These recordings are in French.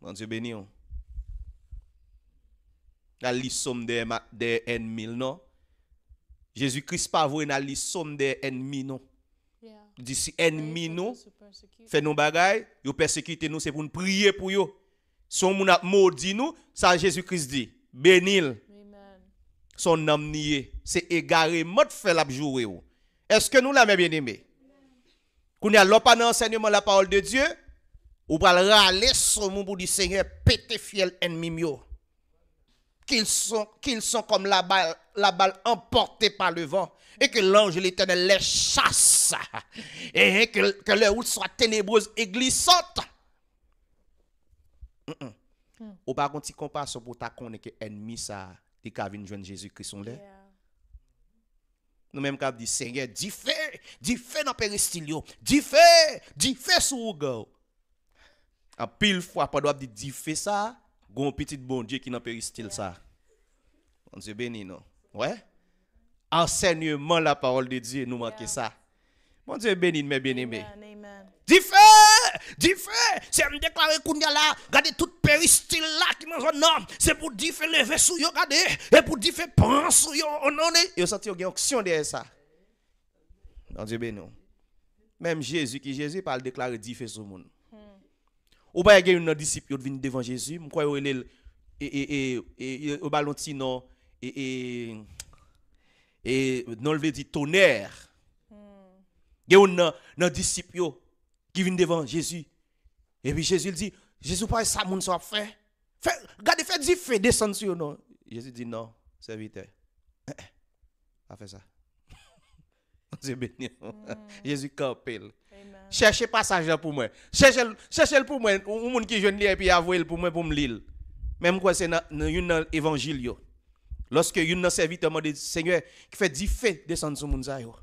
Mon Dieu béni. Hein. La somme des de ennemis, non? Jésus-Christ pas vu dans la somme des ennemis, non? D'ici ennemis, non? Fait nous bagaille, vous nous nous, c'est pour nous prier pour nous. Son moun a maudit nous, ça Jésus-Christ dit, bénil. Son homme nié, c'est égaré, mode fait la jouer. Est-ce que nous l'avons bien aimé? Qu'on a l'enseignement enseignement la parole de Dieu? Ou pral râler sur mon pour du Seigneur, pété fiel ennemi Qu'ils sont, qu'ils sont comme la balle, la balle emportée par le vent. Et que l'ange l'éternel les chasse. Et que, que leur route soit ténébreuse et glissante. Mm Ou par contre, si compassion pour ta connaît que ennemi ça, t'es qu'à jeune Jésus-Christ on là. Nous-mêmes dit Seigneur, dis feu, dis feu dans Péristilio, dis feu, dis feu sur le à pile fois, pendant dire, dit fais ça, gon petit bon Dieu qui n'a pas style ça. Mon Dieu béni, non? Ouais? Enseignement, la parole de Dieu, nous manque ça. Mon Dieu béni, mes bien-aimés. Dis fais! c'est me déclarer qu'on y a là, regardez tout péristyle là qui m'en un homme, c'est pour dire lever sur yo, regardez, et pour dire fais prendre yo, on en est. Yo senti une action derrière ça. Mon Dieu béni. Même Jésus qui Jésus parle déclarer dife sur le monde. Ou pas il y a une disciple qui vient devant Jésus, moi crois il et et et au ballon non et et et non le dit tonnerre. Il y a un disciple qui vient devant Jésus. Et puis Jésus dit Jésus pas ça mon soit fait. Fait regardez fait dit fait descendre sur non. Jésus dit non, serviteur. Eh, eh, a fait ça. C'est béni. Hmm. Jésus campel. Cherchez passage pour moi. Cherchez cherchez pour moi un monde qui jeune et puis avouer pour moi pour me lire. Même quoi c'est dans une évangile Lorsque une serviteur m'a Seigneur qui fait 10 faits descendre sur monde ça yo.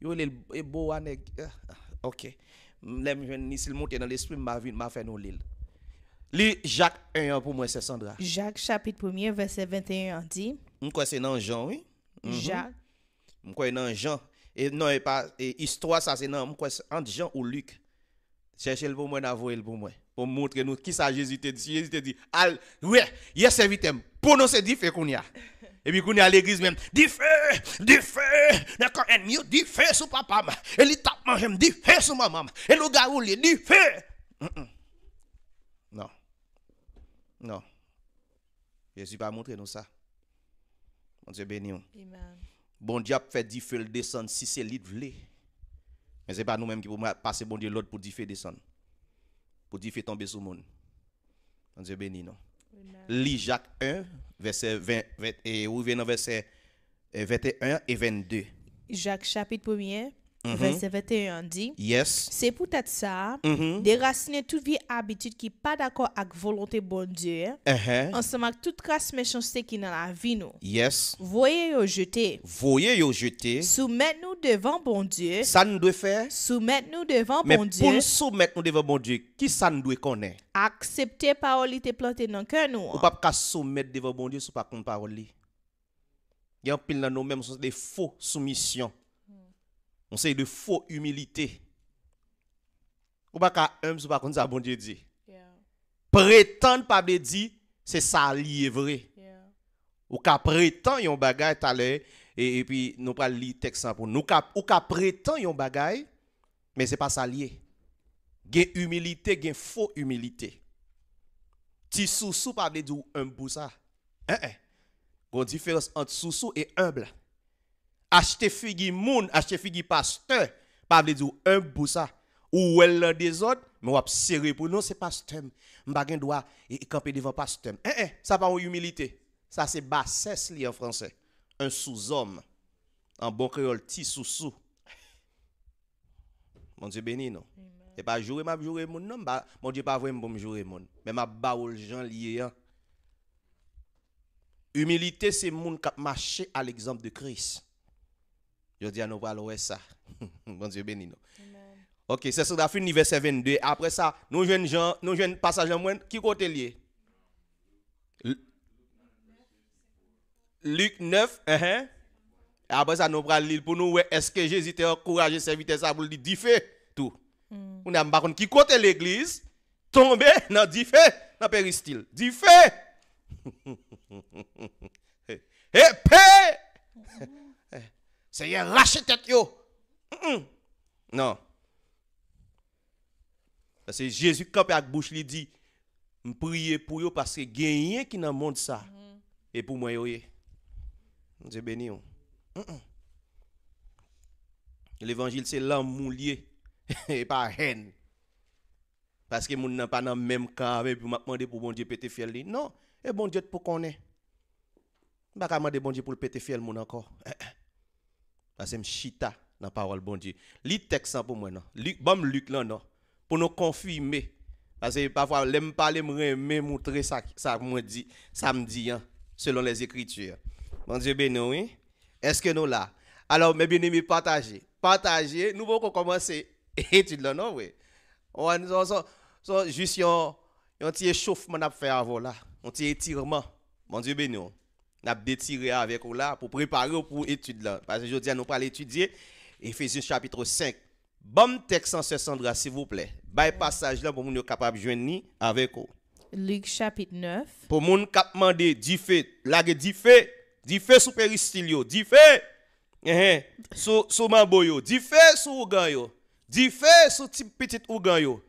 Yo le beau aneg. Hein, ah, OK. Je jeune ni s'il monter dans l'esprit m'a vie m'a fait nous lire. Li Jacques 1 hein, pour moi c'est Sandra. Jacques chapitre 1 verset 21 dit. quoi c'est dans Jean oui. Jacques. Moi mm-hmm. dans Jean et non, et pas, histoire, ça, c'est non, entre Jean ou Luc. Cherchez-le pour moi, d'avouer le pour moi. Pour montrer nous qui ça Jésus te dit. Jésus te dit, al, ouais, yes, servitem. Hein. Pour nous, c'est dit, fait qu'on y a. Et puis, qu'on y a l'église même, dit feu, dit feu, d'accord, ennemi, dit feu sur papa, et il tape manger, dit feu sur maman, et le gars ou dit feu. Non. Non. Jésus va montrer nous ça. Mon Dieu bénit. Amen. Bon Dieu fait feux feu descendre si c'est lui Mais ce n'est pas nous-mêmes qui pouvons passer bon Dieu l'autre pour dire feu descendre. Pour dire feu tomber sur le monde. Dieu béni, non? Lis Jacques 1, verset 20, 20 et dans verset 21 euh, et 22. Jacques chapitre 1 Mhm. verset 21 dit C'est peut-être ça, mhm. déraciner toute vie habitude qui n'est pas d'accord avec volonté bon Dieu, uh-huh. ensemble avec toute trace méchanceté qui est dans la vie nous. Voyez vous jeter. Voyez yo jeter. Soumettre-nous devant bon Dieu. Ça nous doit faire. Soumettre-nous devant bon Dieu. Mais pour soumettre nous devant bon Dieu, qui ça nous doit connaître? Accepter parole qui plantée dans cœur nous. On pas soumettre devant bon Dieu si pas contre parole. Il y a un pile dans nous-mêmes des faux soumissions. On sait de faux humilité. Ou pas qu'à humble, ou pas qu'on bon Dieu dit. Prétendre pas de dire, c'est ça lié vrai. Ou qu'à prétendre yon bagay talé, et, et puis nous pas lire texte pour nous. Ou qu'à prétendre yon bagay, mais c'est pas ça lié. Gen humilité, gen faux humilité. Ti sou sou pas de dire un pour ça. Hein, hein. grande différence entre sou et humble acheter figi moun, acheter figi pasteur, pas vous dire un pour ça. Ou elle des autres, mais on serré pour non, c'est pasteur. M'bagen doit e camper devant pasteur. Eh eh, ça pas humilité. Ça c'est bassesse li en français. Un sous-homme. En bon créole, ti sous-sous. Mon Dieu béni non. Et pas jouer, m'a jouer mon non, mon Dieu pas vraiment bon jouer moun. Mais m'a baoul jan lié. Humilité c'est moun qui marcher à l'exemple de Christ. Je dis à nous parler ça. bon Dieu béni OK, c'est ça, fin verset 22. Après ça, nous jeunes gens, nous jeunes passage qui côté lié? Luc 9, hein, hein. après ça, nous prenons l'île pour nous, est-ce que Jésus était encouragé serviteur ça pour dit, « dire, tout. On a baron qui côté l'église, tombé dans Diffé, fait dans péristyle. Dix paix. Hé, hmm. Seigneur, la tête yo. Non. Parce que Jésus il a bouche il dit prie pour yo parce que rien qui dans le monde ça. Mm-hmm. Et pour moi yo. Dieu béni. L'évangile c'est l'amour lié et pas haine. Parce que nous n'a pas dans même cas et puis m'a demandé pour mon Dieu péter fiel Non, et bon Dieu pour qu'on est. pas demander bon Dieu pour le péter fiel monde encore. Ça c'est chita dans la parole bon Dieu. Lis texte pour moi non. Bon Luc là non. Pour nous confirmer parce que parfois l'aime parler me montrer ça ça me dit ça me dit hein, selon les écritures. Bon Dieu béni oui. Hein. Est-ce que nous là Alors mes bien-aimés partagez. Partagez, nous allons commencer étude là non oui. On nous so, juste un petit échauffement à faire avant là, un petit étirement. Bon Dieu béni n'a détiré avec vous pour préparer pour étude là parce que je dis à nous pas l'étudier Ephésiens chapitre 5 bon texte en ce Sandra s'il vous plaît bye passage là pour nous capable joindre avec vous Luc chapitre 9 pour moun cap demander dit fait la dit fait dit fait sous péristilio dit fait hein sous sous mamboyo dit fait sous ougan yo fait sous petit ougan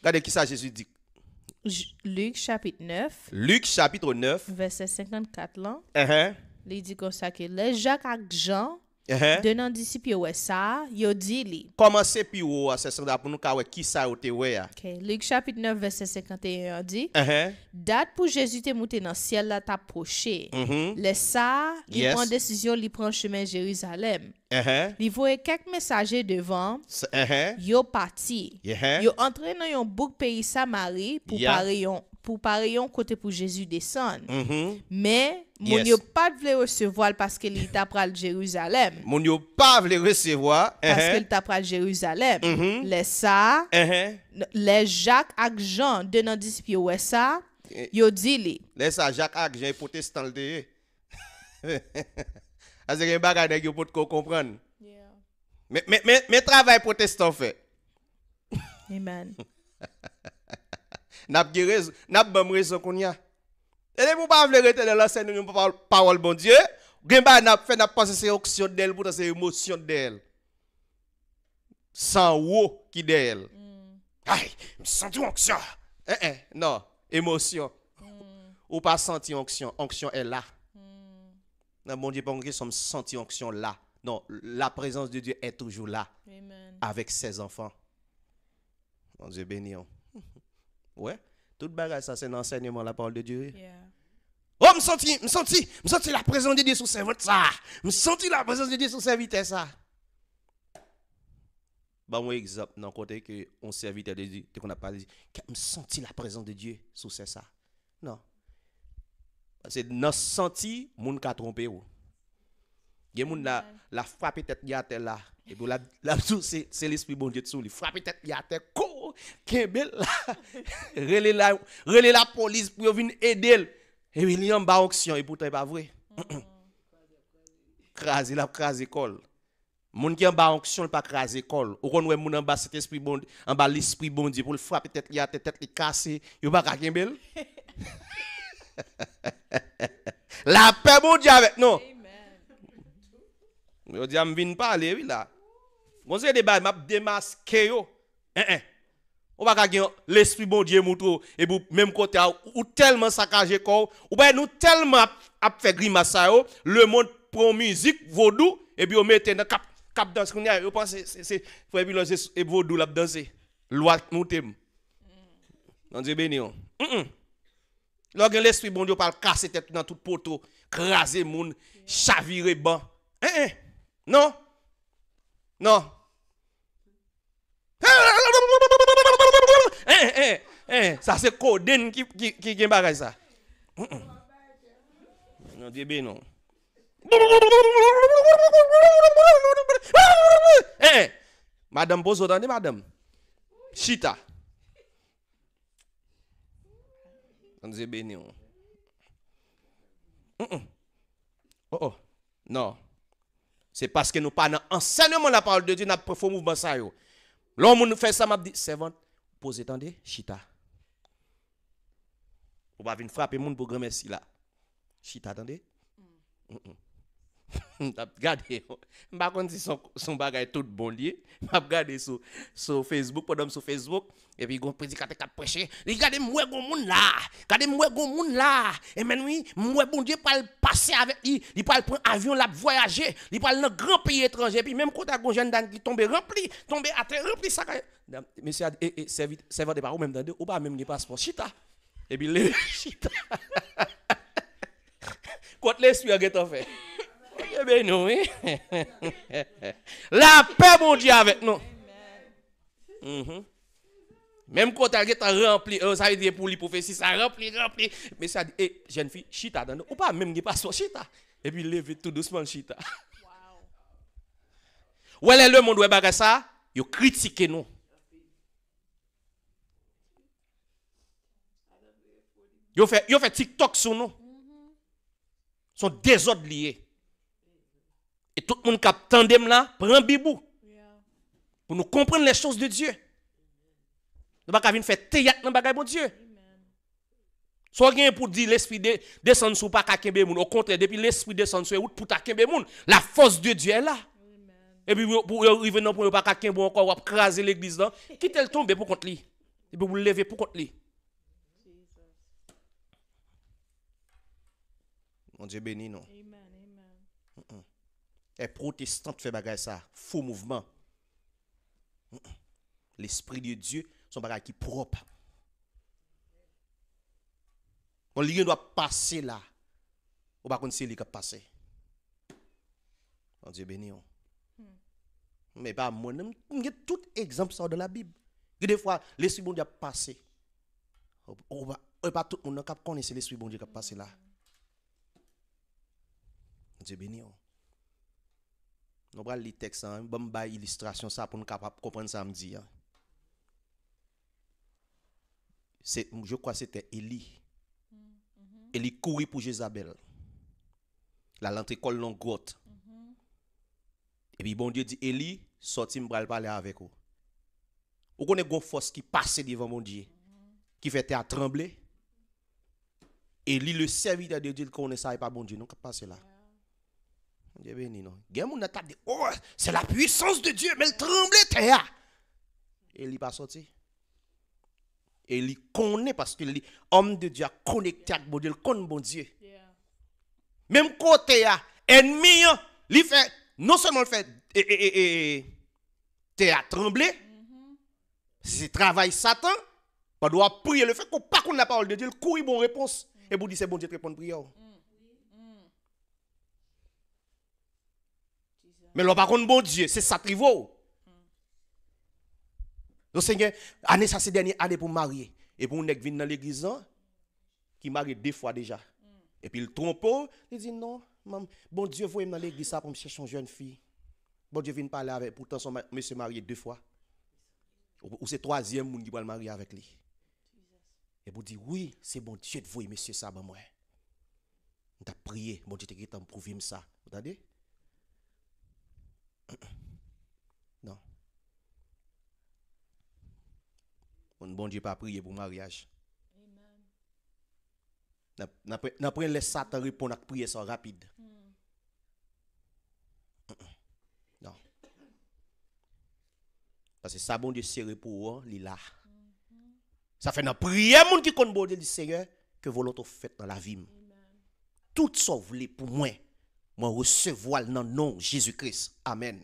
regardez qui ça Jésus dit Luc chapitre 9. Luc chapitre 9. Verset 54 là. Uh -huh. Il dit comme ça que les Jacques et Jean de nan disi pi wè sa, yo di li. Komanse pi wè se sanda pou nou ka wè ki sa yo te wè a? Hein. Ok, Luke chapit 9 verset 51 di, uh -huh. dat pou Jezu te mouten nan siel la ta poche, uh -huh. le sa, mm-hmm. li yes. pon desisyon li pran chemen Jerizalem. Uh-huh. Li voye kek mesaje devan, yo uh-huh. pati, yo entre nan yon bouk peyi Samari pou yeah. pare yon pour parler on côté pour Jésus descendre. Mm-hmm. Mais yes. mon yo pas voulait recevoir parce qu'il t'a pral Jérusalem. Mon yo pas voulait recevoir uh-huh. parce qu'il t'a pral Jérusalem. Mm Les ça uh-huh. les Jacques ak Jean deux nan disciples ouais ça eh. yo dit li. Les ça Jacques ak Jean protestant de. Parce que bagay nèg yo pour comprendre. Mais mais mais travail protestant fait. Amen. n'a pas raison, n'a pas raison qu'on y a. Et nous pas rester dans de parole bon Dieu, Gemba n'a fait n'a ses d'elle pour ses émotions d'elle. Sans haut qui d'elle. Hmm. Aïe, me sens tout eh, eh non, émotion. Hmm. Ou pas senti onction, onction est là. Hmm. Non, bon Dieu, pas senti onction là. Non, la présence de Dieu est toujours là. Avec ses enfants. Bon Dieu Ouais. Tout bagage, ça, c'est l'enseignement, la parole de Dieu. Yeah. Oh, me senti, me senti, me senti la présence de Dieu sur serviteur ça. Me senti la présence de Dieu sur serviteur ça. Bah, moi, exemple, dans le côté que on serviteur de Dieu, qu'on n'a pas dit, me senti la présence de Dieu sous sur ça. Non. C'est dans senti, mon ka trompé ou. Oh. Il y a la, la frappe tête là. Et pour la là c'est l'esprit bon Dieu de souli. Frappe tête, il a terre, Kembel Relais la, relais la police pour venir aider. Et il y a en bas auction, et pourtant, pas vrai. Crasé, la crasé école. Moun qui en bas auction pas krasi école. Ou kon ouais moun en bas cet esprit bon en bas l'esprit bon Dieu pour le frapper tête il a tête il yon yo pas kembel. La paix bon Dieu avec nous. Yo dit ah, vin vinn parler oui là. Mon c'est débat m'a démasqué yo. Hein hein. On va gagner l'esprit bon Dieu moutou et vous, même côté ou tellement saccagé ou bien nous tellement a fait grimace yo, le monde prend musique vaudou et puis on mettez dans cap cap dans qu'on a, yo pense c'est c'est pour les c'est vaudou l'a danser. Loi nous t'aime. Mm. On dit béni on. Mm, mm. Lorsque l'esprit bon Dieu parle casser tête dans tout poteau, craser monde, chavirer ban. Hein hein. Non. No. Eh, eh, eh. Sa se koden ki gen bagay sa. M, m. No, zebe non. Eh. eh madame Bozotan, ne, madame? Shita. Non, zebe ni, oh. Non. M, m. Oh, oh. No. No. C'est parce que nous pas dans enseignement la parole de Dieu, nous avons fait mouvement ça. L'homme nous fait ça, m'a dit, servante, posez attendez, chita. Vous va venir frapper monde pour grand merci là. Chita, attendez. gade, mba son, son tout bon liye, Facebook, podom Facebook, epi gon predikate kat preche, li gade mwe pas moun la, gade mwe moun la, e mwe bon diye pal pase avek li, avion la voyaje, li pal nan gran pays etranje, epi menm pas gon jen dan ki tombe rempli, tombe atre rempli ça, monsieur a, de menm de, ou ba menm ni paspon chita, e le chita. le eh ben, La paix, mon Dieu, avec nous. Mhm. Même quand elle est rempli, euh, ça veut dire pour les prophéties, ça remplit, rempli. Mais ça dit, Eh jeune fille, chita, dans ou pas même pas passe sur chita. Et puis levez tout doucement chita. Wow. Où est le monde où est ça? Ils critiquent nous. Ils fait, fait TikTok sur nous. Ils mhm. sont lié. Et tout le monde qui attendait là, prend bibou. Pour nous comprendre les choses de Dieu. Nous ne pouvons pas faire théâtre dans le bon Dieu. Soit rien pour dire l'esprit descend sur pas kakembe Au contraire, depuis l'esprit descend sur route pour la force de Dieu est là. Et puis pour arriver non pour pas kakembe encore ou craser l'église là, quitte elle tombe pour contre lui. Et puis vous levez pour contre lui. Mon Dieu béni non. Amen. amen. Les eh, protestants fait bagay ça, faux mouvement. L'esprit de Dieu, son bagay qui propre. Bon, l'idée doit passer là. Ou pas qu'on sait qui passer. Bon Dieu béni. Hein. Hmm. Mais pas bah, moi, il a tout exemple de la Bible. des fois l'esprit de Dieu passé. Ou pas tout le monde qui connaît l'esprit bon Dieu qui passé là. Hmm. Dieu béni. On. Hein. Nous allons lire le texte, nous hein. allons bah, illustration ça pour nous capable comprendre ça me hein. c'est Je crois que c'était Élie. Mm-hmm. Élie courit pour Jézabel. La l'entrée colle dans grotte. Mm-hmm. Et puis bon Dieu dit Élie, sorti me parler avec vous. Vous connaissez une force qui passe devant mon Dieu, mm-hmm. qui fait à trembler. Élie, le serviteur de Dieu, qu'on ça, savait pas bon Dieu, Donc qui passe là. Eh oh, c'est la puissance de Dieu, mais il tremblait terre. Et il n'est pas sorti. Et il connaît parce que l'homme de Dieu a connecté avec bon Dieu, il connaît bon Dieu. Même côté, ennemi, hein. il fait, non seulement il fait, et, et, et, terre mm-hmm. c'est travail Satan, on doit prier le fait qu'on pas connaît la parole de Dieu, il couille bonne réponse. Mm. Et vous dire, c'est bon Dieu qui répond prière. Mm. Mais le baron contre, bon Dieu, c'est ça Donc, c'est Seigneur, année ça, c'est dernière année pour marier. Et pour une vient dans l'église, hein, qui marie deux fois déjà. Et puis il trompeau, il dit non, bon Dieu, vous dans l'église pour me chercher une jeune fille. Bon Dieu vient parler avec, pourtant son monsieur marié deux fois. Ou, ou c'est troisième monde qui va le marier avec lui. Et vous dit oui, c'est bon Dieu de vous, monsieur ça, ben moi. On t'a prié, bon Dieu, t'es qui t'a prouvé ça. Vous entendez? Non. Mon bon Dieu pas prier pour mariage. Amen. N'après les Satan répondre à prier sans rapide. Hmm. Non. Parce que ça bon Dieu serré pour lui hein, là. Mm-hmm. Ça fait dans prière monde qui connaît Dieu du Seigneur que volonté fait dans la vie. Tout sauve pour moi moi recevoir dans le nom Jésus-Christ. Amen.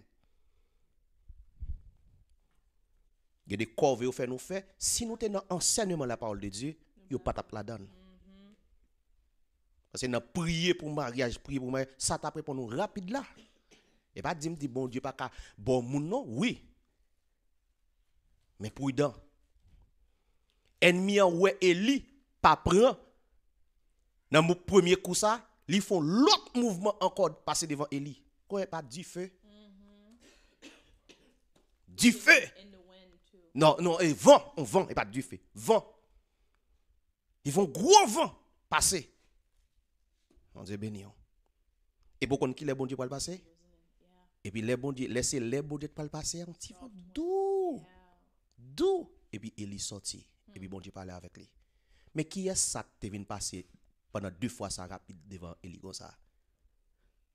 Il y a des corps qui fait nous faire. Si nous tenons enseignement la parole de Dieu, il ne pas de la donne. Parce que nous prié pour mariage, prié pour mariage, ça t'a pour nous rapide là. Et pas dire, bon Dieu, pas qu'à bon monde, non, oui. Mais prudent. Ennemi en ouais, Eli, pas prend. Dans mon premier coup ça, ils font l'autre mouvement encore de passer devant Eli. Quoi pas du feu? Mm-hmm. Du feu. Non, non, et vent, on vent, et pas du feu. Vent. Ils vont gros vent passer. On dit béni. Hein. Et pour qu'on qui les bon Dieu pour le passer? Et puis les bon Dieu, laissez les bon Dieu pour le passer un petit vent oh, doux. Doux. Et puis Eli sortit. Et puis bon Dieu parlait avec lui. Mais qui est ça qui est venu passer deux fois ça rapide devant Eli comme ça.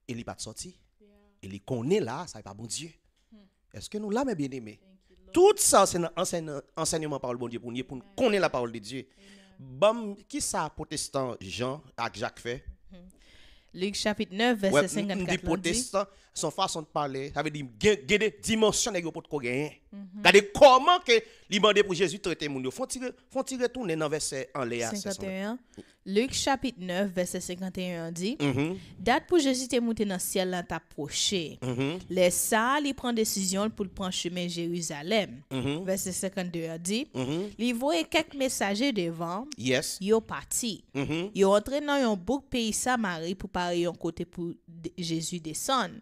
Eli pas sorti. et Eli connaît là, ça n'est pas bon Dieu. Hmm. Est-ce que nous là mes bien-aimés Tout ça c'est un enseignement par le bon Dieu pour nous pour nous connaître la parole de Dieu. Bam, qui ça protestant Jean avec Jacques fait hmm. Luc chapitre 9, verset ouais, 54. Les protestants, son façon de parler, ça veut dire, y a des dimensions qu'on Kade mhm. koman ke li mande pou Jezu trete moun yo Fonti retounen nan verse 51 Luke chapit 9 verse 51 di Dat pou Jezu te mouten nan siel lan taproche mhm. Le sa li pran desisyon pou pran chume Jeruzalem mhm. Verse 52 di Li voye kek mesaje devan Yo parti Yo rentre nan yon bouk peyi Samari Pou pare yon kote pou Jezu deson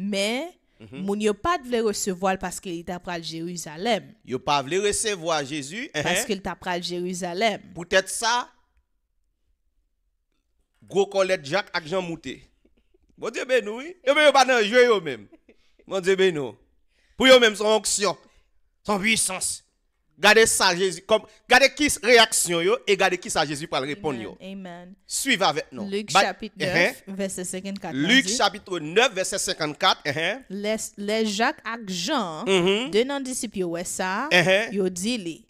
Men Mm -hmm. pas voulu recevoir parce qu'il t'a pral Jérusalem. Yo pas voulu recevoir Jésus eh, parce eh. qu'il t'a pral Jérusalem. Peut-être ça gros collègue Jacques avec Jean Mouté. Bon Dieu ben oui. Yo même pas dans jeu vous même. Bon Dieu ben Pour yo même son onction, son puissance. Gardez ça Jésus comme gardez qui réaction yo et gardez qui ça Jésus pour répondre yo. Amen. Suivez avec nous. Luc chapitre 9 eh, eh. verset 54. Luc chapitre 9 verset 54. Eh, les, les, Jacques et Jean mm-hmm. deux non disciples ouais ça yo dit li.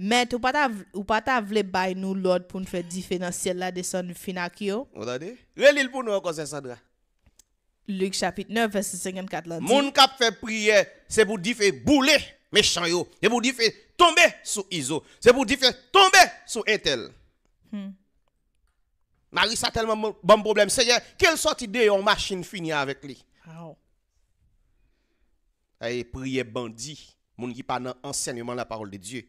Mais ou pas ou pas ta vle bay nous l'ordre pour nous faire différentiel là descendre son yo. Vous entendez? Relil pour nous encore Sandra. Luc chapitre 9 verset 54 là. Moun kap fait prier, c'est pour dire fait bouler je C'est pour dire tomber sous ISO. C'est pour dire tomber sous Intel. Hmm. Marie, ça a tellement bon problème. Seigneur, quelle sorte d'idée en machine finie avec lui? Wow. Eh, prier bandit, moun qui pas dans enseignement la parole de Dieu.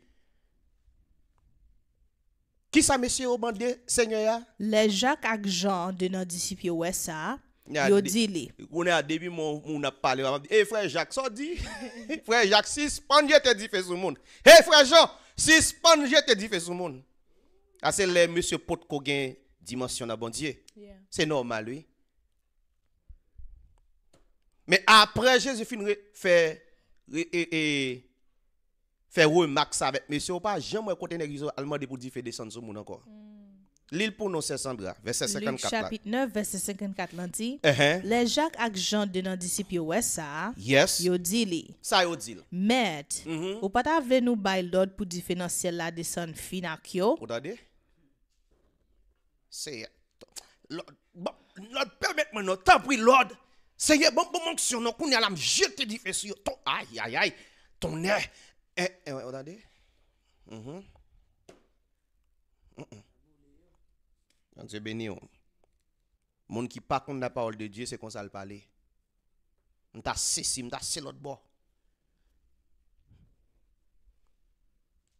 Qui ça, monsieur, au bandit, Seigneur? Les Jacques et Jean de nos disciples, ouais, ça on est depuis mon on a parlé et frère Jacques ça dit frère Jacques suspend je te dit fais tout le monde et frère Jean suspend je te dit fais tout le monde parce ah, les monsieur Potko gain dimension dans c'est normal lui mais après Jésus fin fait et et fait avec monsieur pas jamais moi contenereison allemand de pour dire descendre sur le monde encore mm. Lil pou nou se sandra. Verset 54 lanti. Lik chapit 9, verset 54 lanti. Ehe. Le jak ak jan denan disip yo wesa. Yes. Yo dili. Sa yo dili. Mert. Mm-hmm. Ou pata ven nou bay Lord pou di fenansye la desen finak yo. Oda de. Se ye. Lord. Lord, permit men nou. Ta pri Lord. Se ye, bon bon monsyon nou. Kou nye alam jete di fesyo. Ton aye, aye, aye. Ton e. E, ewe, oda de. Mh, mh. Mh, mh. Quand Dieu béni. Monde qui pas la parole de Dieu, c'est comme ça le parler. On t'assise, on t'a l'autre bord.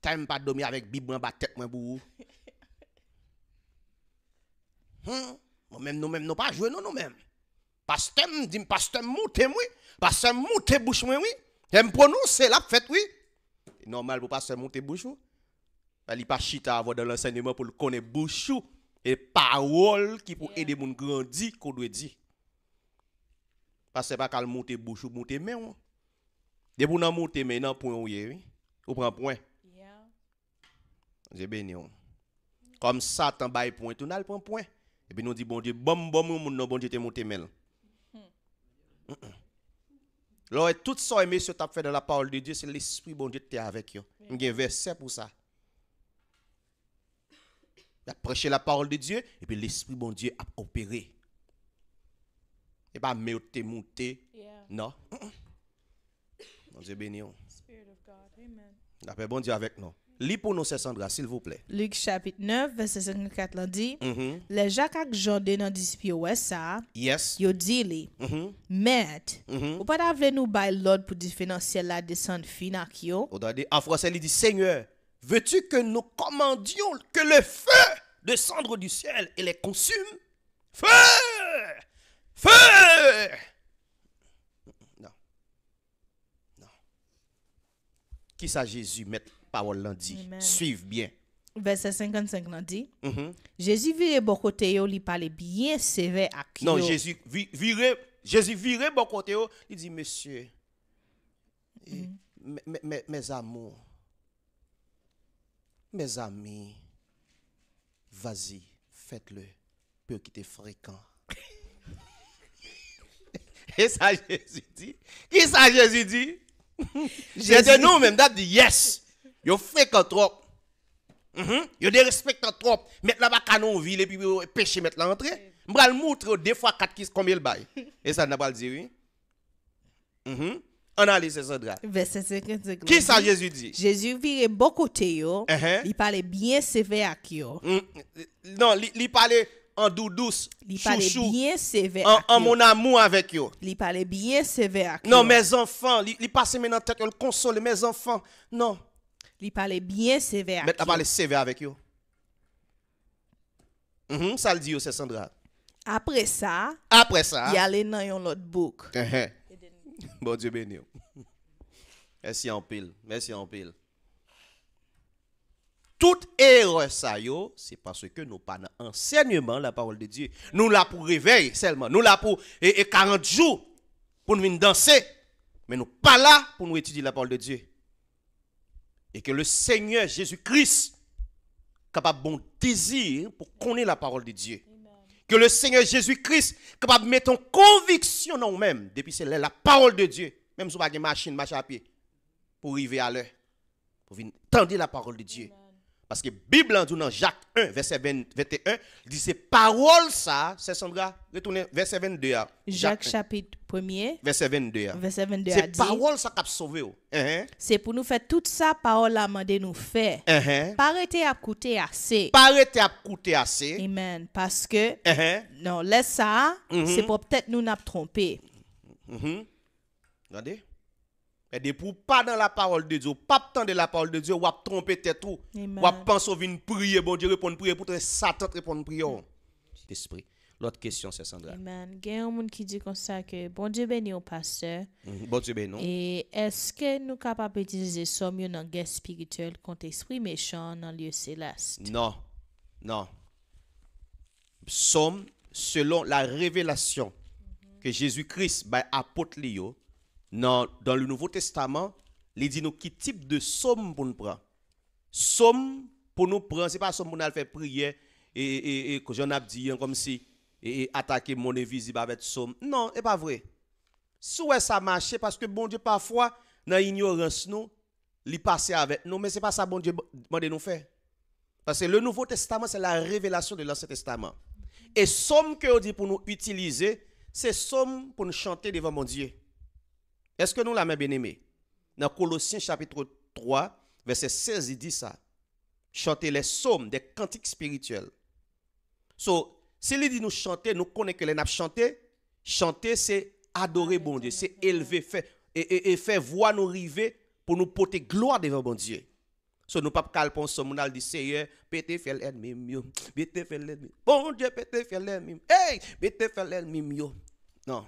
T'aime pas dormir avec Bible en bas tête moi pour hmm? Moi même nous même nous pas jouer non nous même. Pasteur me dit pasteur monter moi, pasteur monter bouche moi oui. J'aime prononcer la fête oui. Normal pour pasteur monter bouche. Bah, il pas chita avoir dans l'enseignement pour le connaître bouche et parole qui pour aider mon grandir qu'on doit dire parce que pas qu'à monter bouche ou monter main hein. dès pour nan monter main nan point oui ou prend point j'ai béni hein. comme satan bail point tout nan prend point et puis nous dit bon Dieu bon bon mon non bon Dieu te monter main Lors tout ça monsieur t'a fait dans la parole de Dieu c'est l'esprit bon Dieu qui est avec yo. Il y a un verset pour ça prêcher la parole de Dieu et puis l'Esprit bon Dieu a opéré. Et pas mais monté. Non. Mon Dieu béni. La paix bon Dieu avec nous. Lis pour nous, Sandra, s'il vous plaît. Luc chapitre 9, verset 54 l'a dit mm -hmm. Les Jacques et Jordan dans disciple ouest ça, yes. yo dit les. mm -hmm. Maître, mm-hmm. pas nous bail l'ordre pour des financier la descendre fina qui yo. en français, il dit Seigneur. Veux-tu que nous commandions que le feu descende du ciel et les consume Feu Feu Non. Non. Qui ça Jésus, mettre parole l'a dit Suive bien. Verset 55 l'a dit. Mm-hmm. Jésus virait bon il parlait bien sévère à qui Non, Jésus virait Jésus virait bon il dit Monsieur, mm-hmm. mes, mes, mes amours mes amis, vas-y, faites-le. Peu qui te fréquent. Et ça, Jésus dit. Qui ça, Jésus dit? Jésus dit nous même d'abord dit yes. Yo fréquent trop. Mm -hmm. Yo des trop. Mettre la bas canon ville et puis péché mettre l'entrée. le moutre deux fois quatre qui combien le bail. Et ça n'a pas le dire oui. Mhm. Analyse Sandra. Verset 55. Qui ça Jésus dit? Jésus virait beaucoup de yo. Il parlait bien sévère à yo. non, il parlait en doux douce. Il parlait bien sévère. En, mon amour avec yo. Il parlait bien sévère avec mm, Non, mes enfants, il passe maintenant tête, il console mes enfants. Non. Il parlait bien sévère. Mais il parlait sévère avec yo. Mm-hmm, ça le dit, c'est Sandra. Après ça, après ça, il allait dans l'autre bouc. Uh uh-huh. Bon Dieu béni. Merci en pile. Merci en pile. Toute erreur ça c'est parce que nous pas d'enseignement enseignement la parole de Dieu. Nous là pour réveil seulement. Nous là pour et, 40 jours pour nous danser. Mais nous pas là pour nous étudier la parole de Dieu. Et que le Seigneur Jésus-Christ capable bon désir pour connaître la parole de Dieu que le Seigneur Jésus-Christ capable de mettre en conviction dans nous-mêmes, depuis c'est la parole de Dieu, même si vous pas machine, à pied, pour arriver à l'heure, pour venir la parole de Dieu. Parce que Bible en dit dans Jacques 1, verset 21, dit ces paroles ça, c'est Sandra, retournez verset 22. Jacques, chapitre 1er, verset 22. Verset 22 c'est paroles ça qui a sauvé. Uh-huh. C'est pour nous faire toute ça, parole à nous faire. Uh-huh. Pas arrêter à coûter assez. Pas arrêter à coûter assez. Amen. Parce que, uh-huh. non, laisse ça, mm-hmm. c'est pour peut-être nous n'a mm-hmm. Regardez. Et de pour pas dans la parole de Dieu, pas tant de la parole de Dieu, ou à tromper tête ou, ou à penser à prier, bon Dieu répond prier pour mm. que Satan répond prier. L'esprit. L'autre question, c'est Sandra. Amen. Il y a un monde qui dit comme ça que bon Dieu béni, au pasteur. Mm, bon Dieu bénit. Et est-ce que nous sommes capables d'utiliser sommes mieux dans la guerre spirituelle contre l'esprit méchant dans le lieu céleste? Non. Non. Somme, selon la révélation mm-hmm. que Jésus-Christ, par bah, apôtre dans, le Nouveau Testament, il dit nous quel type de somme pour nous prendre. Somme pour nous prendre, ce n'est pas somme pour nous faire prier et, que j'en ai dit hein, comme si et, attaquer mon invisible avec somme. Non, ce n'est pas vrai. Soit ça marche parce que bon Dieu, parfois, dans l'ignorance, nous, il passe avec nous, mais ce n'est pas ça bon Dieu demande nous faire. Parce que le Nouveau Testament, c'est la révélation de l'Ancien Testament. Et somme que on dit pour nous utiliser, c'est somme pour nous chanter devant mon Dieu. Est-ce que nous l'avons bien aimé Dans Colossiens chapitre 3, verset 16, il dit ça. Chanter les psaumes, des cantiques spirituels. So, s'il si dit nous chanter, nous connaissons que les nappes chanter. Chanter, c'est adorer bon Dieu, c'est élever, faire, et, et, et faire voir nous river pour nous porter gloire devant bon Dieu. So, nous pas calpons psaume, nous dit Seigneur, pété fait l'ennemi, mieux, pété fait l'ennemi. Bon Dieu, pété fait l'ennemi. Hey, bête, fait l'ennemi, Non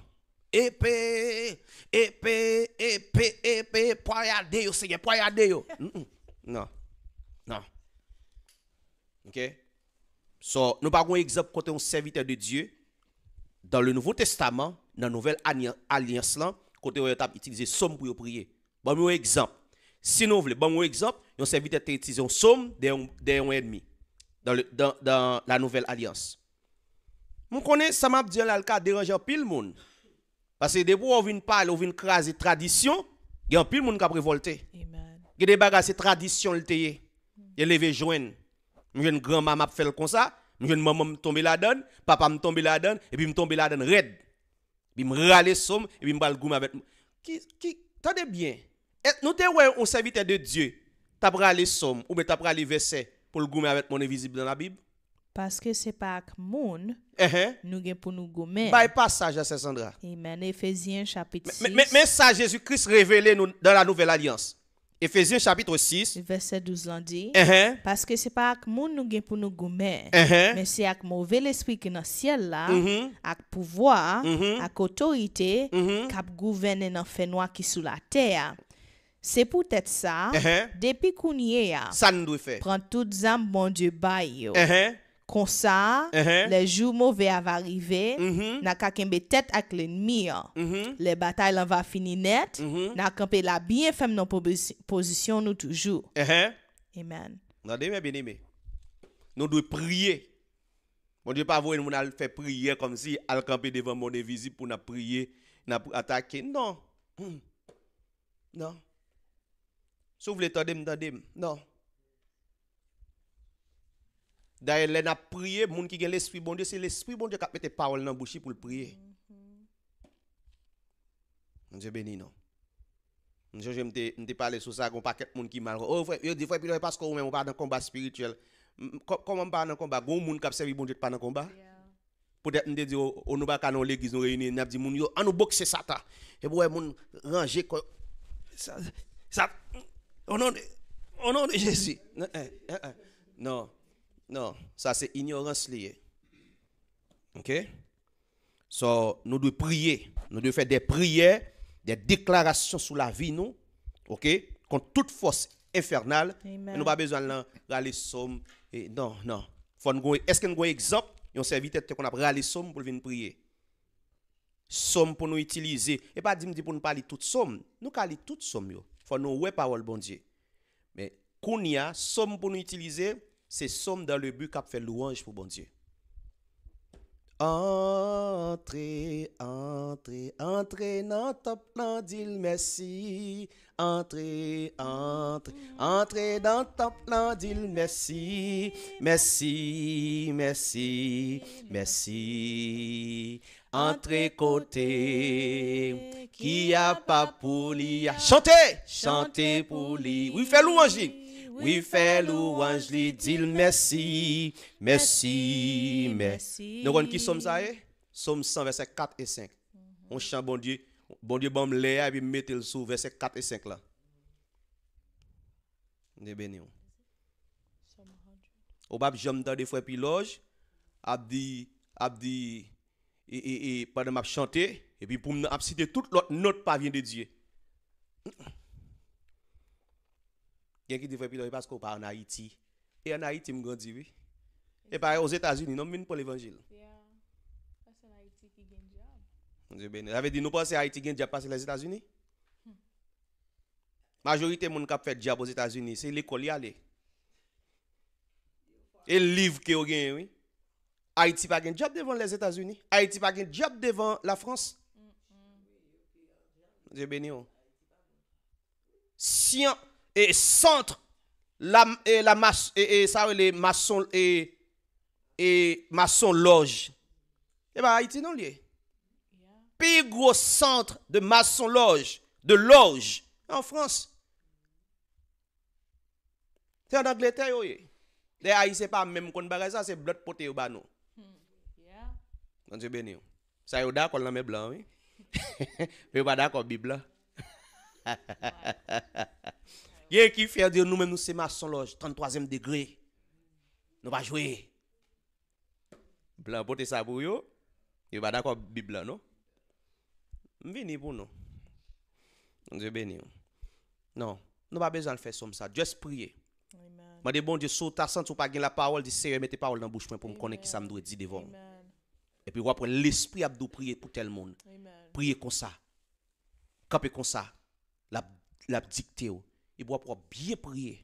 épée, épée, épée, épée, poignardez yo, Seigneur, mm, mm. Non, non. Ok? So, nous parlons exemple côté un serviteur de Dieu dans le Nouveau Testament, dans la Nouvelle Alliance, là, côté où utilisé somme pour prier. Bon, exemple. Si nous voulons, bon, exemple, un serviteur a utilisé un somme des ennemi dans, dans, dans la Nouvelle Alliance. Vous connaissez, ça m'a dit là, le cas dérangeant monde. Parce que fois, on vient parler, on vient craser tradition, il y a un de monde qui a révolté. Il y a des bagages c'est tradition le tayé. Il levé joindre. Une grand-maman m'a fait comme ça, une maman me tomber la donne, papa me tomber la donne et puis me tomber la donne raide. Puis me râler somme et puis me bal goum avec qui qui attendez bien. Nous te ouais on serviteur de Dieu. T'as les somme ou bien t'as les verset pour le goum avec mon invisible dans la Bible. Parce que ce ak moun, uh -huh. nou gen pou nou gomen. Bay pasaj a Sandra. Amen. Efesien chapit Jésus-Christ révélé dans la Nouvelle Alliance. Ephésiens chapitre 6. Verset 12 lan di. Uh -huh. Paske se pa ak moun nou gen pou nou gomen. Uh -huh. Men se ak mouvel espri ki nan siel la, mm-hmm. ak pouvoi, mm-hmm. ak otorite, kap mm-hmm. gouvene nan fenwa ki sous la terre c'est pou tèt ça uh-huh. depuis kounye ya, est, toutes tout zanm bon die bay yo. Uh-huh kon ça, uh-huh. les jours le jou arriver, tête va fini net, mm-hmm. la bien fem nan position nous toujours. Uh-huh. Amen. Nous deme, prier. Nous Nou dwe Mon Dieu, pas voir nous faire prier comme si al camper devant mon invisible pour prier, attaquer. Non. Hmm. Non. Si vous voulez, Non. Da e lè na priye moun ki gen l'esprit bon die, se l'esprit bon die kap mète paol nan bouchi pou l'priye. Mm-hmm. Ndje beni nan. Ndje jè mte pale sou sa, kon pa ket moun ki mal. Oh, yo di fwe, pi lè pas kon mè mou pa nan komba spirituel. Kon mè mwa nan komba, kon moun kap sevi bon die t'pan nan komba. Pou dè ndè di yo, on oh, oh, nou ba kanon lè giz nou reyouni, nan ap di moun yo, an nou bokse sata. E pou wè moun ranje kon. Sa, sa, sa, on an, on an, jè si, nan, nan, nan, Non, ça c'est ignorance liée. OK so, nous devons prier, nous devons faire des prières, des déclarations sur la vie nous, OK Contre toute force infernale, nous n'avons pas besoin d'aller somme et non non. est-ce nous avons un exemple un serviteur qu'on a râlé somme pour venir prier somme pour nous utiliser et pas dire pour nous parler toute somme nous parler toute somme Il faut nous ouais parole bon Dieu mais qu'on y a somme pour nous utiliser c'est somme dans le but qu'a fait louange pour bon Dieu. Entrez, entrez, entrez dans ton plan, dis merci. Entrez, entrez, entrez dans ton plan, dis merci. Merci, merci, merci. Entrez côté, qui a pas pour lui. Chantez, chantez pour lui. Oui, fais louange. Oui, fais louange, lui dit merci, merci, merci. Nous qui sommes ça eh? Somme 100, verset 4 et 5. Mhm. On chante bon Dieu, bon Dieu, bon l'air, et puis mettez le sous verset 4 et 5 là. Nous béni. Au bab, j'aime des puis abdi, abdi, et, et, et pendant m'a chanté, et puis pour me citer toute l'autre note pas de Dieu qui devrait parce qu'on part en Haïti. Et en Haïti, je grandis, oui. Et pareil aux États-Unis, non, mine pour l'évangile. Yeah. Parce Haïti qui gagne job. Dieu béni. J'avais dit, nous pensons Haïti gagne job parce que les États-Unis. Hmm. Majorité des gens qui fait job aux États-Unis, c'est l'école y aller. Et les livre qui gagne, oui. Haïti pas gagne job devant les États-Unis. Haïti pas gagne job devant la France. Mm Dieu béni. Oh et centre la, et la masse et, ça les maçons et et maçon loge. Et eh bah ben, Haïti non lié. Pire gros centre de maçon loge, de loge en France. C'est en Angleterre oui. Les c'est pas même qu'on ça, c'est blot poté au bano. non Bon Dieu béni. Ça y d'accord dans mes blancs oui. Mais pas d'accord Bible. Il y a qui fait dire nous-mêmes, nous sommes son loge, 33e degré. Nous va jouer. Blanc, portez ça pour vous. Vous pas d'accord Bible, non? Venez pour nous. Dieu béni. Hein. Non, nous pas besoin de faire comme ça. Juste prier. Je dis, bon Dieu, saute ta sens, tu pas la parole, dis, Seigneur, mettez parole dans la bouche pour me connaître qui ça me doit dire devant. Et puis, après, l'esprit a prier pour tel monde. Prier comme ça. Camper comme ça. La, la oh il doit bien prier.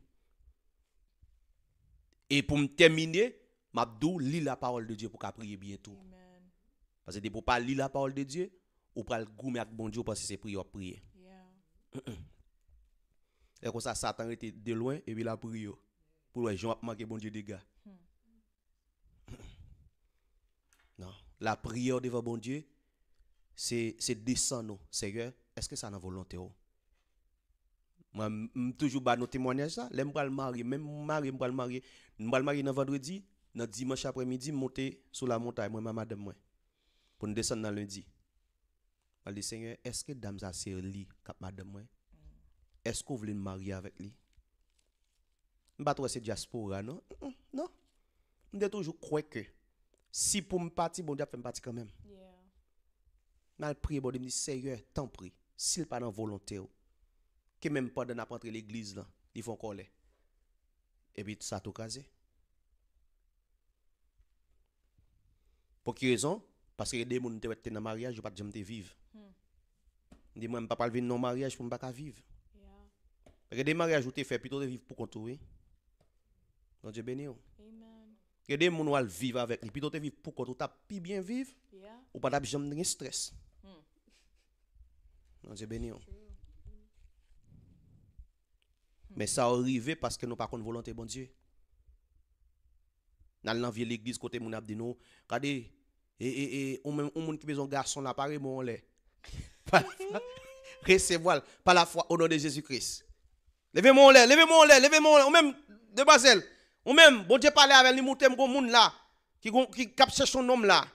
Et pour me terminer, Mabdou lit la parole de Dieu pour qu'elle prie bientôt. Parce que pour pas lire la parole de Dieu, ou pas le goût avec bon Dieu parce que c'est prier prier. Et comme ça, Satan était de loin et il a prié. Pour les gens manquer bon Dieu des gars. Hmm. Non. La prière devant bon Dieu, c'est descendre, Seigneur, est-ce que ça a volonté? Oh? Moi, toujours bah nos témoignages ça. Les me marier, même marié, m'bral marié, m'bral marié dans vendredi, dans dimanche après-midi, monter sur la montagne moi ma madame moi. Pour nous descendre dans lundi. Le Seigneur, est-ce que dame ça c'est lui cap madame moi Est-ce qu'on veut me marier avec lui pas trop c'est diaspora non Non. est toujours croire que si pour me partir, bon Dieu fait me partir quand même. Je Mal prier, bon Dieu me dit Seigneur, tant prie, s'il pas dans volonté que même pas de apprendre l'église là, ils font coller. Et puis ça tout casé. Pour quelle raison Parce que des mondes qui étaient dans mariage, hmm. pas de vivre. Je ne moi pas venir dans mariage pour ne pas vivre. Parce que des mariages où tu fait plutôt de vivre pour contrôler. Donc Dieu bénit. Amen. Que des gens vont vivre avec lui, plutôt de vivre pour qu'on tu plus bien vivre. Ou pas d'abjam de stress. Donc Dieu bénit. Mais ça arrive parce que nous pas contre volonté bon Dieu. Dans de l'église côté mon abdi nous, regardez et et et on monde qui besoin garçon là pareil mon lait. Recevoir par la foi au nom de Jésus-Christ. Levez mon lait, levez mon lait, levez mon lait, ou même Basel, ou même bon Dieu parle avec les monter mon monde là qui qui cap son homme là.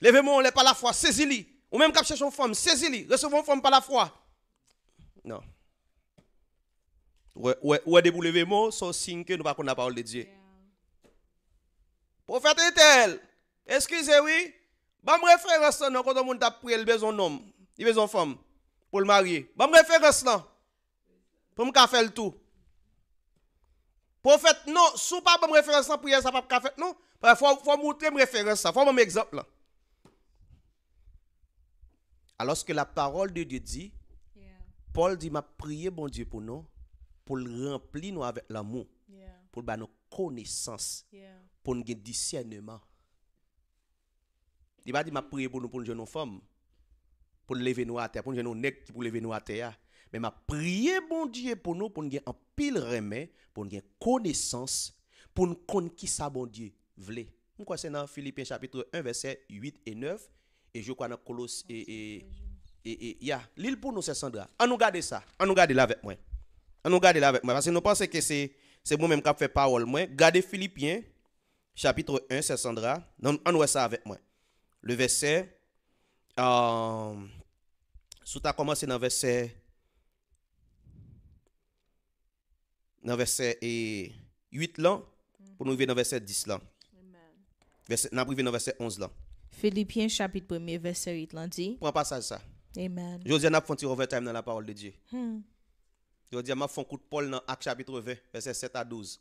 Levez mon lait par la foi, saisis-le. Ou même cap son femme, saisis-le, recevons femme par la foi. Non. Ouais, ouais, ouais, déboulement, sont signe que nous pas la parole de Dieu. Yeah. Prophète est tel. Excusez, oui. Bam référence là, quand on t'a prier ben il besoin d'un homme, il besoin femme pour le marier. Bam référence là. Pour me faire le tout. Prophète, non, sous pas bon référence en prière, ça pas faire non. Il faut, faut montrer une référence, il faut mon exemple. Là. Alors que la parole de Dieu dit, Paul dit, m'a prier bon Dieu pour nous, pour le remplir nous avec l'amour, pour ba nos connaissances, yeah. pour nous discernement. Il va dire, m'a prié pour nous, pour une femme, pour lever nous à terre, pour une jeune qui pour lever nous à terre. Mais m'a prié, bon Dieu, pour nous, pour nous en pile remède, pour nous connaissance, pour nous connaître qui ça, bon Dieu, voulait. Je crois c'est dans Philippiens chapitre 1, verset 8 et 9, et je crois dans Colosse et... et, et, et, L'île pour nous, c'est Sandra. On nous garde ça. On nous garde là avec moi. Ah, nous regarder là avec moi. Parce que nous pensons que c'est moi-même qui fait parole. Moi. Gardez Philippiens, chapitre 1, c'est Sandra. On, on ça avec moi. Le verset. Euh, sous ta commencé dans verset. Dans verset 8 là, pour nous arriver dans le verset 10 là. Verset, nous arrivons dans verset 11 là. Philippiens chapitre 1, verset 8 là dit. Prends passage ça. Amen. Josiane a fait un overtime dans la parole de Dieu. Hmm. Yo di m'a fait un coup de Paul dans Acte chapitre 20, verset 7 à 12.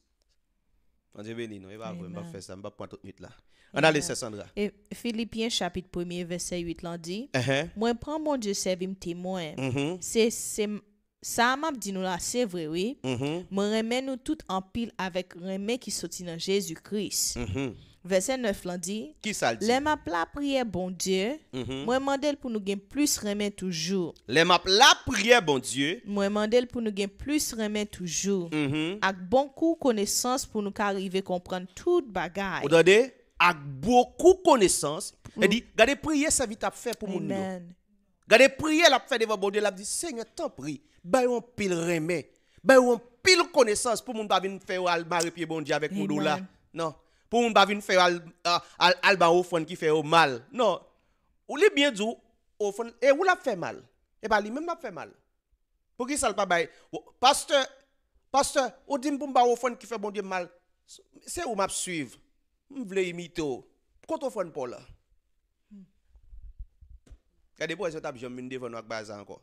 Je vais vais non, il va faire ça, on va prendre toute nuit là. On a laissé Sandra. Philippiens chapitre 1 verset 8 l'on dit, uh-huh. moi prends mon Dieu servir me témoin. Mm-hmm. C'est c'est ça m'a dit nous là, c'est vrai oui. Moi mm-hmm. remets nous tout en pile avec remets qui soutient dans Jésus-Christ. Mm-hmm verset 9 lundi. Qui ça dit? Les maps la prière, bon Dieu. Mhm. Moi, je demande pour nous gagner plus remet toujours. Les maps la prière, bon Dieu. Moi, je demande pour nous gagner plus remet toujours. Mhm. Avec beaucoup de connaissances pour nous arriver à comprendre tout le bagage. Regardez, avec beaucoup de connaissances. Elle mm. dit, regardez, prier, ça vite à faire pour nous. Regardez, prier, la faire devant bon Dieu. Elle dit, Seigneur, tant prie. Ben, on pile remet. Ben, on pile connaissance pour mon pas faire au albar et bon Dieu avec mon Non. Pour ne pas faire al, al, al, qui fait au mal. Non. Ou les bien dit au fond et ou l'a fait mal. Et pas lui-même l'a fait mal. Pour qui ça le pas bail pasteur pasteur ou dit pour au fond qui fait bon Dieu mal. C'est où m'a suivre. M'vle imiter. Pourquoi au fond pour là. Regardez pour ça t'a jamais devant nous avec bazar encore.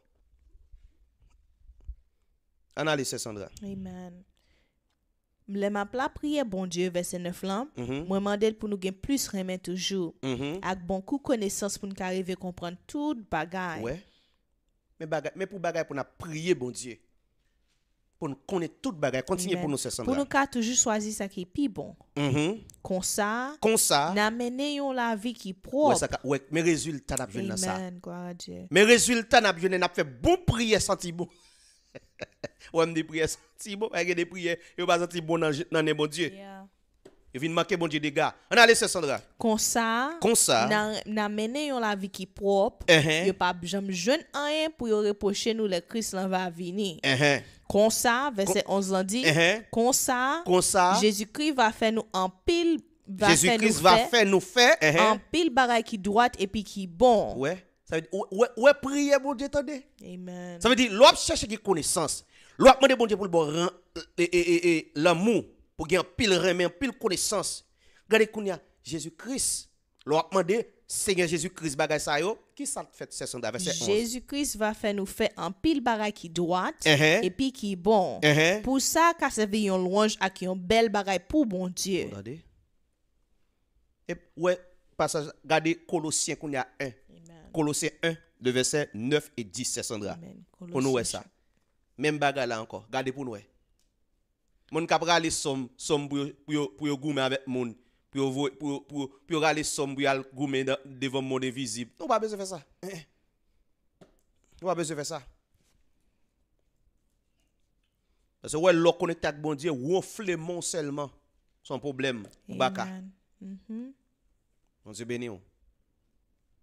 Analyse Sandra. Amen. Le ma pla priye bon Diyo verse 9 lan, mm -hmm. mwen mandel pou nou gen plus remen toujou. Mm -hmm. Ak bon kou konesans pou nou ka arrive kompran tout bagay. Ouais. Men, bagay. men pou bagay pou nou priye bon Diyo. Pou nou konen tout bagay, kontinye pou nou se Pour Pou nou ka toujou swazi sa ki pi bon. Mhm. Mm -hmm. Kon sa, nan mene yon la vi ki prop. Mais rezultat nap jwene nan sa. Mè rezultat nap jwene nap fe bon priye santi bon. Ou des prières senti bon, parce des prières, et yo pas senti bon dans dans bon Dieu. Yeah. Il vient marquer bon Dieu des gars. On allait c'est Sandra. Comme ça. Comme ça. N'a mené yon la vie qui propre. et -huh. pas jamais jeune rien pour yo reprocher nous le Christ l'en va venir. Uh -huh. Comme ça, verset Con... 11 dit. Uh Comme ça. Comme ça. Jésus-Christ va faire nous en pile Jésus-Christ va faire nous faire uh-huh. en pile bagaille qui droite et puis qui bon. Ouais. Ça veut dire ouais, ouais prier bon Dieu attendez. Amen. Ça veut dire l'homme cherche qui connaissance. Loi demande bon Dieu pour le bon et, et, et, l'amour pour gagner pile remède, pile connaissance. Regardez qu'on y a Jésus-Christ. Loi demande Seigneur Jésus-Christ bagay ça yo, qui ça fait session verset 11. Jésus-Christ va faire nous faire un pile bagay qui droite uh -huh. et puis qui bon. Uh -huh. Pour ça qu'a servi une louange à qui bel belle bagay pour bon Dieu. Regardez. Et ouais, passage regardez Colossiens qu'on y a 1. Colossiens 1 de verset 9 et 10 c'est Amen. On voit ça. Même bagarre là encore. Gardez pour nous. Mon cap râler somme somme pour pour pour goumer avec moun, pour pour pour pour râler somme pour goumer devant monde invisible. On pas besoin de faire ça. Eh, eh. On pas besoin de faire ça. Parce que ouais, l'on connecte avec bon Dieu, ronfler mon seulement son problème ou baka. On se mhm. bénit.